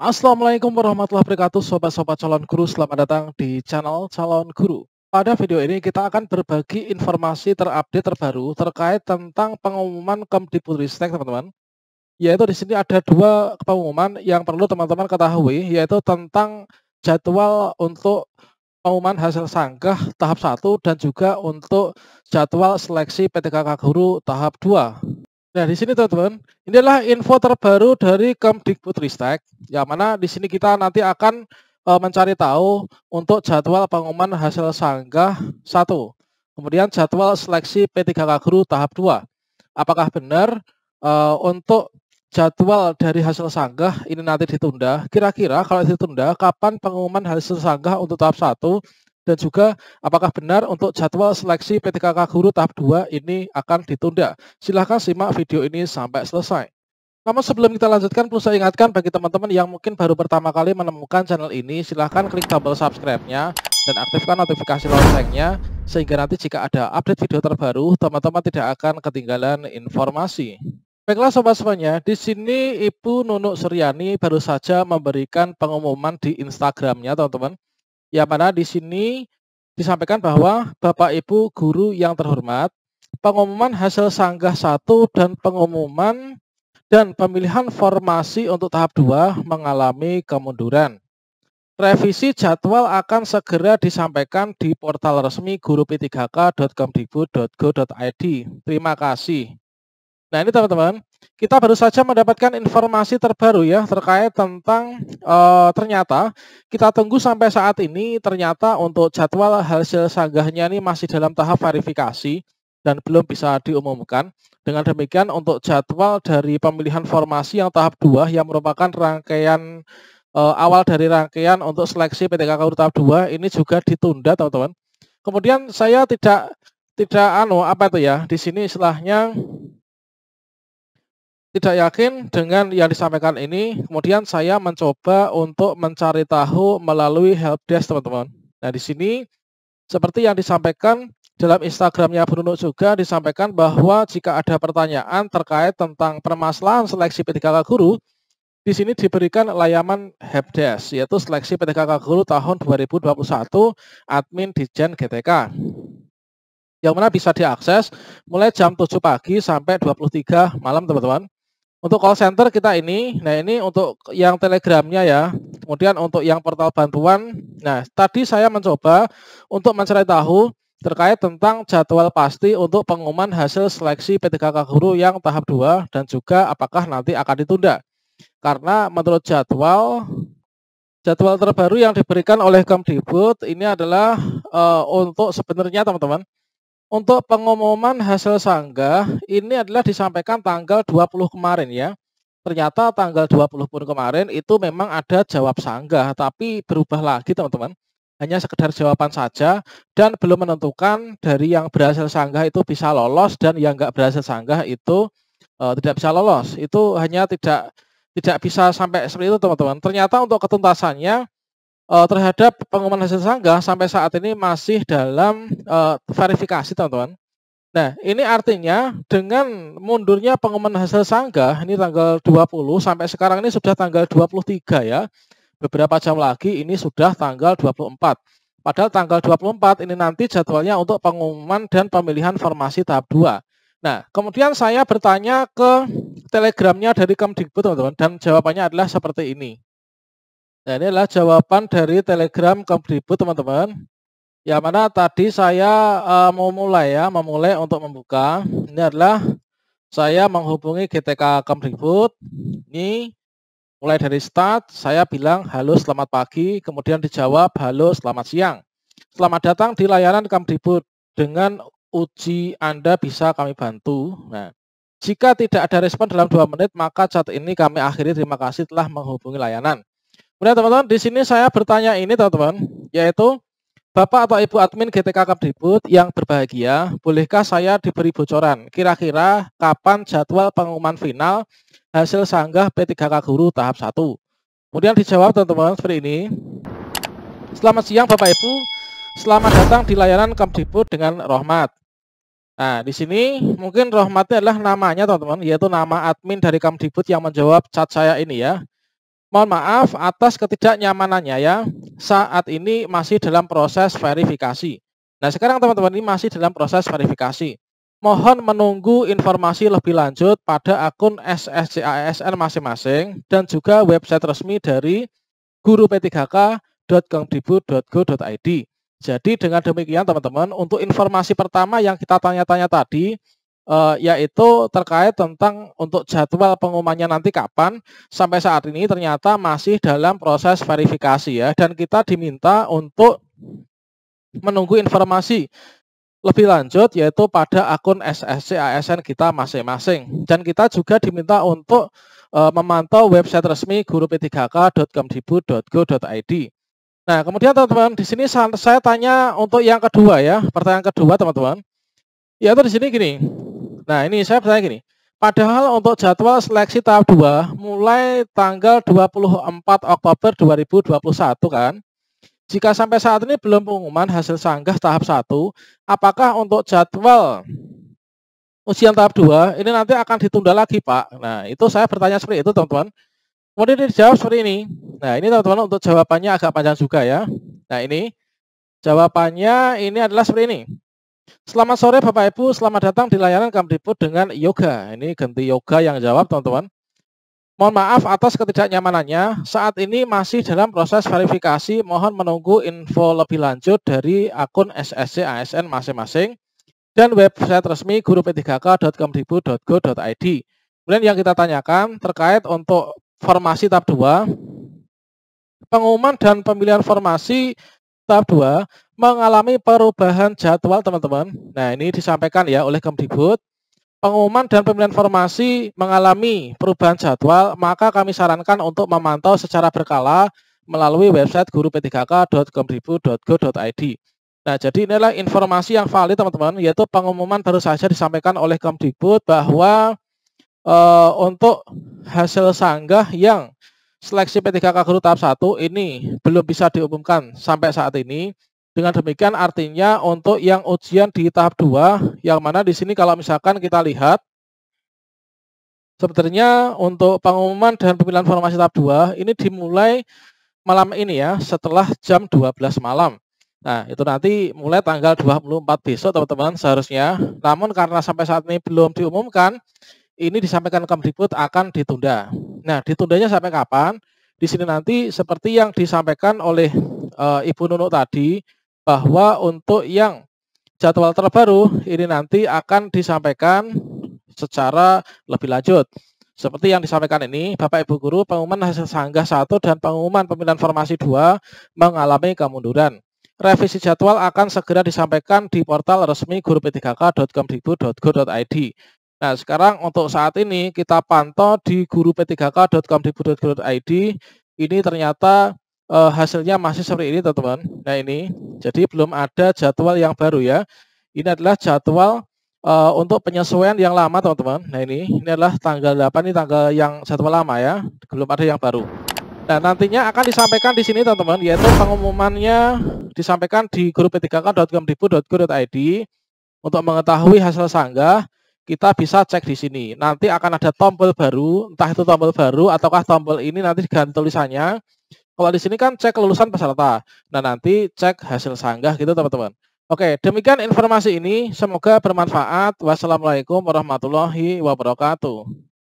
Assalamualaikum warahmatullahi wabarakatuh Sobat-sobat calon guru selamat datang di channel calon guru Pada video ini kita akan berbagi informasi terupdate terbaru terkait tentang pengumuman Kemdiputristek teman-teman Yaitu di sini ada dua pengumuman yang perlu teman-teman ketahui yaitu tentang jadwal untuk pengumuman hasil sanggah tahap 1 dan juga untuk jadwal seleksi PTKK guru tahap 2 Nah, di sini teman-teman, inilah info terbaru dari Kemdikbudristek, yang mana di sini kita nanti akan e, mencari tahu untuk jadwal pengumuman hasil sanggah 1, kemudian jadwal seleksi P3K Guru tahap 2. Apakah benar e, untuk jadwal dari hasil sanggah ini nanti ditunda? Kira-kira kalau ditunda, kapan pengumuman hasil sanggah untuk tahap 1 dan juga apakah benar untuk jadwal seleksi PTKK Guru tahap 2 ini akan ditunda. Silahkan simak video ini sampai selesai. Namun sebelum kita lanjutkan, perlu saya ingatkan bagi teman-teman yang mungkin baru pertama kali menemukan channel ini, silahkan klik tombol subscribe-nya dan aktifkan notifikasi loncengnya, sehingga nanti jika ada update video terbaru, teman-teman tidak akan ketinggalan informasi. Baiklah sobat semuanya, di sini Ibu Nunuk Suryani baru saja memberikan pengumuman di Instagramnya teman-teman yang mana di sini disampaikan bahwa Bapak Ibu guru yang terhormat, pengumuman hasil sanggah satu dan pengumuman dan pemilihan formasi untuk tahap 2 mengalami kemunduran. Revisi jadwal akan segera disampaikan di portal resmi guru p3k.kemdikbud.go.id. Terima kasih. Nah ini teman-teman, kita baru saja mendapatkan informasi terbaru ya terkait tentang e, ternyata kita tunggu sampai saat ini ternyata untuk jadwal hasil sanggahnya ini masih dalam tahap verifikasi dan belum bisa diumumkan. Dengan demikian untuk jadwal dari pemilihan formasi yang tahap 2 yang merupakan rangkaian e, awal dari rangkaian untuk seleksi PTKK tahap 2 ini juga ditunda teman-teman. Kemudian saya tidak tidak anu apa itu ya di sini istilahnya tidak yakin dengan yang disampaikan ini, kemudian saya mencoba untuk mencari tahu melalui helpdesk, teman-teman. Nah, di sini seperti yang disampaikan dalam Instagramnya Bruno juga disampaikan bahwa jika ada pertanyaan terkait tentang permasalahan seleksi PTKK Guru, di sini diberikan layanan helpdesk, yaitu seleksi PTKK Guru tahun 2021 admin Dijen GTK yang mana bisa diakses mulai jam 7 pagi sampai 23 malam teman-teman. Untuk call center kita ini, nah ini untuk yang telegramnya ya. Kemudian untuk yang portal bantuan, nah tadi saya mencoba untuk mencari tahu terkait tentang jadwal pasti untuk pengumuman hasil seleksi P3K Guru yang tahap 2 dan juga apakah nanti akan ditunda. Karena menurut jadwal, jadwal terbaru yang diberikan oleh Kemdikbud ini adalah uh, untuk sebenarnya teman-teman, untuk pengumuman hasil sanggah, ini adalah disampaikan tanggal 20 kemarin ya. Ternyata tanggal 20 pun kemarin itu memang ada jawab sanggah, tapi berubah lagi teman-teman. Hanya sekedar jawaban saja dan belum menentukan dari yang berhasil sanggah itu bisa lolos dan yang nggak berhasil sanggah itu e, tidak bisa lolos. Itu hanya tidak tidak bisa sampai seperti itu teman-teman. Ternyata untuk ketuntasannya uh, terhadap pengumuman hasil sanggah sampai saat ini masih dalam uh, verifikasi teman-teman. Nah, ini artinya dengan mundurnya pengumuman hasil sanggah ini tanggal 20 sampai sekarang ini sudah tanggal 23 ya. Beberapa jam lagi ini sudah tanggal 24. Padahal tanggal 24 ini nanti jadwalnya untuk pengumuman dan pemilihan formasi tahap 2. Nah, kemudian saya bertanya ke telegramnya dari Kemdikbud teman-teman dan jawabannya adalah seperti ini. Nah, ini adalah jawaban dari Telegram Kompribut, teman-teman. Ya, mana tadi saya uh, mau mulai ya, memulai untuk membuka. Ini adalah saya menghubungi GTK Kompribut. Ini mulai dari start, saya bilang halo selamat pagi, kemudian dijawab halo selamat siang. Selamat datang di layanan Kompribut. Dengan uji Anda bisa kami bantu. Nah, jika tidak ada respon dalam dua menit, maka chat ini kami akhiri. Terima kasih telah menghubungi layanan. Kemudian teman-teman, di sini saya bertanya ini teman-teman, yaitu Bapak atau Ibu admin GTK Kemdikbud yang berbahagia, bolehkah saya diberi bocoran kira-kira kapan jadwal pengumuman final hasil sanggah P3K Guru tahap 1? Kemudian dijawab teman-teman seperti ini. Selamat siang Bapak Ibu, selamat datang di layanan Kemdikbud dengan Rohmat. Nah, di sini mungkin Rohmatnya adalah namanya teman-teman, yaitu nama admin dari Kemdikbud yang menjawab chat saya ini ya mohon maaf atas ketidaknyamanannya ya. Saat ini masih dalam proses verifikasi. Nah, sekarang teman-teman ini masih dalam proses verifikasi. Mohon menunggu informasi lebih lanjut pada akun SSCASN masing-masing dan juga website resmi dari guru p3k.gongdibu.go.id. Jadi dengan demikian teman-teman, untuk informasi pertama yang kita tanya-tanya tadi, uh, yaitu terkait tentang untuk jadwal pengumumannya nanti kapan. Sampai saat ini ternyata masih dalam proses verifikasi ya dan kita diminta untuk menunggu informasi lebih lanjut yaitu pada akun SSC ASN kita masing-masing dan kita juga diminta untuk uh, memantau website resmi guru p3k.kemdikbud.go.id. Nah, kemudian teman-teman di sini saya tanya untuk yang kedua ya, pertanyaan kedua teman-teman. Yaitu di sini gini, Nah, ini saya bertanya gini. Padahal untuk jadwal seleksi tahap 2 mulai tanggal 24 Oktober 2021 kan. Jika sampai saat ini belum pengumuman hasil sanggah tahap 1, apakah untuk jadwal ujian tahap 2 ini nanti akan ditunda lagi, Pak? Nah, itu saya bertanya seperti itu, teman-teman. Kemudian dijawab seperti ini. Nah, ini teman-teman untuk jawabannya agak panjang juga ya. Nah, ini jawabannya ini adalah seperti ini. Selamat sore Bapak Ibu, selamat datang di layanan Kamdiput dengan yoga. Ini ganti yoga yang jawab teman-teman. Mohon maaf atas ketidaknyamanannya, saat ini masih dalam proses verifikasi, mohon menunggu info lebih lanjut dari akun SSC ASN masing-masing dan website resmi guru p3k.kemdikbud.go.id. Kemudian yang kita tanyakan terkait untuk formasi tahap 2, pengumuman dan pemilihan formasi tahap 2 mengalami perubahan jadwal teman-teman. Nah ini disampaikan ya oleh Kemdikbud. Pengumuman dan pemilihan formasi mengalami perubahan jadwal, maka kami sarankan untuk memantau secara berkala melalui website guru p3k.kemdikbud.go.id. Nah, jadi inilah informasi yang valid teman-teman, yaitu pengumuman baru saja disampaikan oleh Kemdikbud bahwa e, untuk hasil sanggah yang seleksi P3K guru tahap 1 ini belum bisa diumumkan sampai saat ini. Dengan demikian artinya untuk yang ujian di tahap 2 yang mana di sini kalau misalkan kita lihat sebenarnya untuk pengumuman dan pemilihan formasi tahap 2 ini dimulai malam ini ya setelah jam 12 malam. Nah, itu nanti mulai tanggal 24 besok teman-teman seharusnya. Namun karena sampai saat ini belum diumumkan, ini disampaikan ke Kemdikbud akan ditunda. Nah, ditundanya sampai kapan? Di sini nanti seperti yang disampaikan oleh e, Ibu Nunu tadi bahwa untuk yang jadwal terbaru ini nanti akan disampaikan secara lebih lanjut. Seperti yang disampaikan ini, Bapak Ibu Guru, pengumuman hasil sanggah 1 dan pengumuman pemilihan formasi 2 mengalami kemunduran. Revisi jadwal akan segera disampaikan di portal resmi guru p3k.kemdikbud.go.id. Nah, sekarang untuk saat ini kita pantau di guru p 3 kcomid ini ternyata eh, hasilnya masih seperti ini, teman-teman. Nah, ini. Jadi belum ada jadwal yang baru ya. Ini adalah jadwal eh, untuk penyesuaian yang lama, teman-teman. Nah, ini. Ini adalah tanggal 8 ini tanggal yang jadwal lama ya. Belum ada yang baru. Nah, nantinya akan disampaikan di sini, teman-teman, yaitu pengumumannya disampaikan di guru p 3 kcomid untuk mengetahui hasil sanggah kita bisa cek di sini. Nanti akan ada tombol baru, entah itu tombol baru ataukah tombol ini nanti diganti tulisannya. Kalau di sini kan cek kelulusan peserta. Nah, nanti cek hasil sanggah gitu, teman-teman. Oke, demikian informasi ini. Semoga bermanfaat. Wassalamualaikum warahmatullahi wabarakatuh.